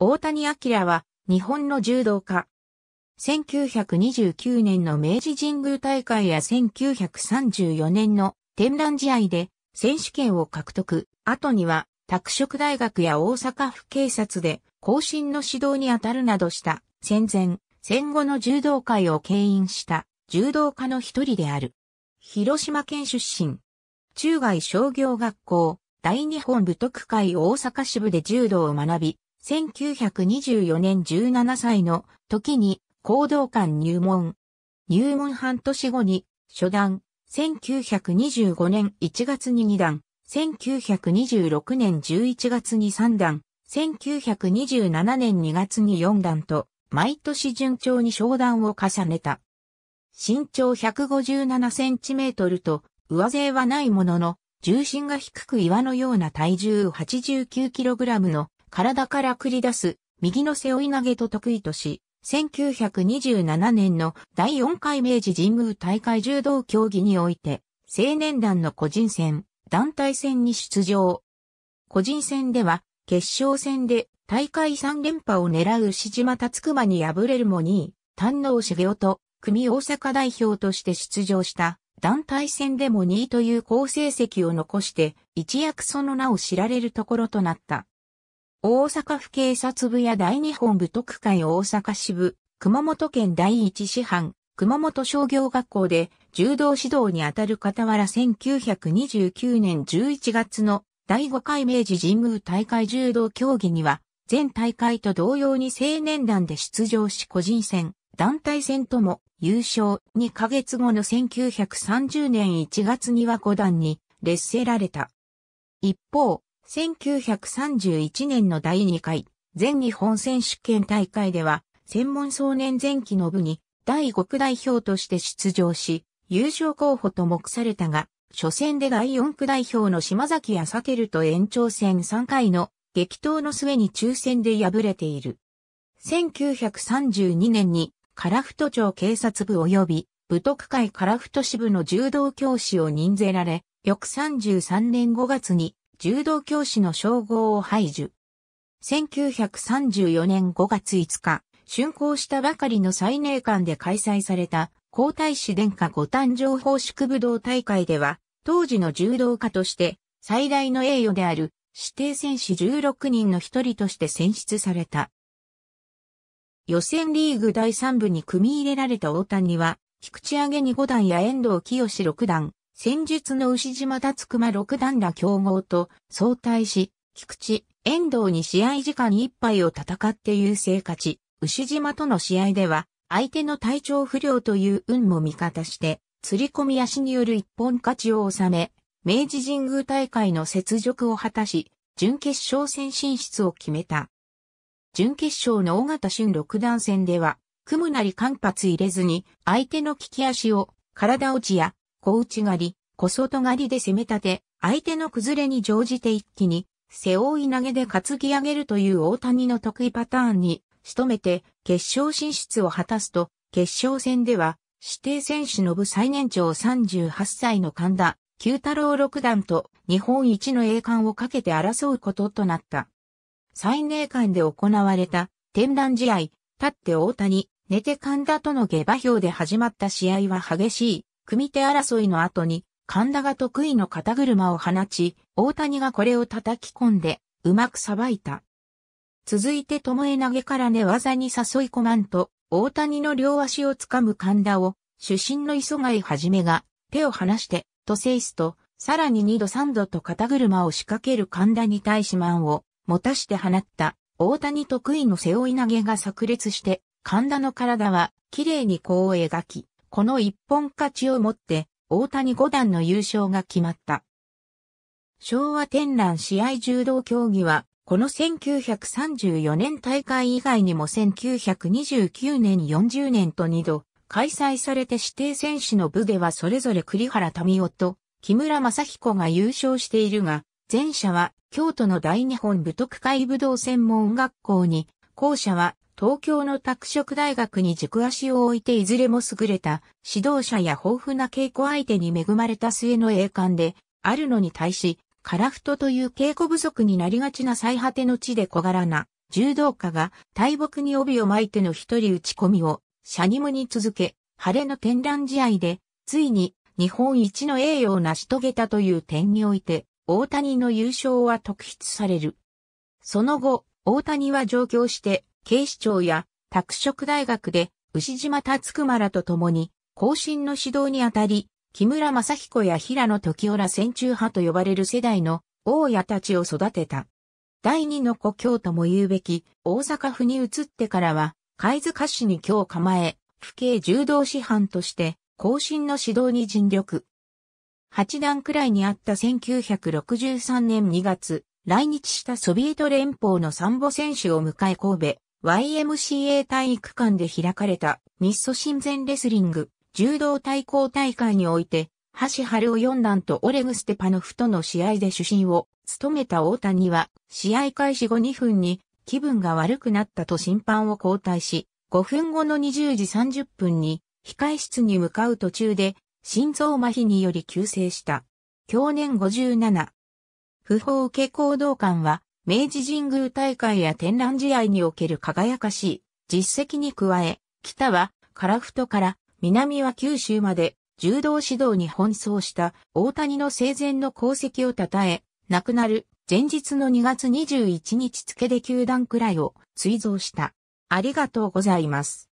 大谷明は日本の柔道家。1929年の明治神宮大会や1934年の展覧試合で選手権を獲得。後には拓殖大学や大阪府警察で後進の指導に当たるなどした戦前、戦後の柔道界を牽引した柔道家の一人である。広島県出身。中外商業学校、大日本武徳会大阪支部で柔道を学び、1924年17歳の時に行動館入門。入門半年後に初段、1925年1月に2段、1926年11月に3段、1927年2月に4段と、毎年順調に商談を重ねた。身長157センチメートルと、上背はないものの、重心が低く岩のような体重8 9ラムの体から繰り出す右の背負い投げと得意とし、1927年の第4回明治神宮大会柔道競技において、青年団の個人戦、団体戦に出場。個人戦では、決勝戦で大会3連覇を狙う牛島達熊に敗れるも2位、丹能茂雄と、組大阪代表として出場した団体戦でも2位という好成績を残して、一躍その名を知られるところとなった。大阪府警察部や大日本部特会大阪支部、熊本県第一師範、熊本商業学校で柔道指導にあたる傍ら1929年11月の第5回明治神宮大会柔道競技には、全大会と同様に青年団で出場し個人戦、団体戦とも優勝2ヶ月後の1930年1月には5段に劣勢られた。一方、1931年の第2回全日本選手権大会では、専門総年前期の部に第5区代表として出場し、優勝候補と目されたが、初戦で第4区代表の島崎康輝と延長戦3回の激闘の末に抽選で敗れている。1932年に、樺太町警察部及び、部徳会樺太支部の柔道教師を任ぜられ、翌33年5月に、柔道教師の称号を排除。1934年5月5日、竣工したばかりの最寧館で開催された皇太子殿下ご誕生報祝武道大会では、当時の柔道家として最大の栄誉である指定戦士16人の一人として選出された。予選リーグ第3部に組み入れられた大谷は、菊池上げに五段や遠藤清六段、戦術の牛島達熊六段ら強豪と相対し、菊池、遠藤に試合時間一杯を戦って優勢勝ち、牛島との試合では、相手の体調不良という運も味方して、釣り込み足による一本勝ちを収め、明治神宮大会の雪辱を果たし、準決勝戦進出を決めた。準決勝の尾形俊六段戦では、組むなり間髪入れずに、相手の利き足を、体落ちや、小内刈り、小外刈りで攻め立て、相手の崩れに乗じて一気に、背負い投げで担ぎ上げるという大谷の得意パターンに、仕留めて、決勝進出を果たすと、決勝戦では、指定選手の部最年長38歳の神田、九太郎六段と日本一の栄冠をかけて争うこととなった。最年間で行われた天覧試合、立って大谷、寝て神田との下馬評で始まった試合は激しい組手争いの後に、神田が得意の肩車を放ち、大谷がこれを叩き込んで、うまくさばいた。続いて巴投げから寝技に誘い込まんと、大谷の両足をつかむ神田を、主審の磯貝はじめが、手を離して、とセイスと、さらに二度三度と肩車を仕掛ける神田に対しマンを、持たして放った、大谷得意の背負い投げが炸裂して、神田の体は、綺麗に弧を描き、この一本勝ちをもって、大谷五段の優勝が決まった。昭和天覧試合柔道競技は、この1934年大会以外にも1929年40年と2度、開催されて指定選手の部ではそれぞれ栗原民夫と木村正彦が優勝しているが、前者は京都の大日本武徳会武道専門学校に、後者は東京の拓殖大学に軸足を置いていずれも優れた指導者や豊富な稽古相手に恵まれた末の栄冠であるのに対し、カラフトという稽古不足になりがちな最果ての地で小柄な柔道家が大木に帯を巻いての一人打ち込みをシャニムに続け、晴れの天覧試合で、ついに日本一の栄誉を成し遂げたという点において、大谷の優勝は特筆される。その後、大谷は上京して警視庁や拓殖大学で牛島達熊らと共に後進の指導にあたり、木村正彦や平野時夫ら戦中派と呼ばれる世代の大家たちを育てた。第二の故郷とも言うべき大阪府に移ってからは、貝塚市に今日構え、府警柔道師範として後進の指導に尽力。八段くらいにあった1963年2月、来日したソビエト連邦の三母選手を迎え神戸、YMCA 体育館で開かれた日ソ親善レスリング柔道対抗大会において、橋春を四段とオレグ・ステパノフとの試合で主審を務めた大谷は、試合開始後2分に気分が悪くなったと審判を交代し、5分後の20時30分に控室に向かう途中で心臓麻痺により急逝した。去年57。不法受け行動官は明治神宮大会や天覧試合における輝かしい実績に加え、北は樺太から南は九州まで柔道指導に奔走した大谷の生前の功績を称え、亡くなる前日の2月21日付で球団くらいを追贈した。ありがとうございます。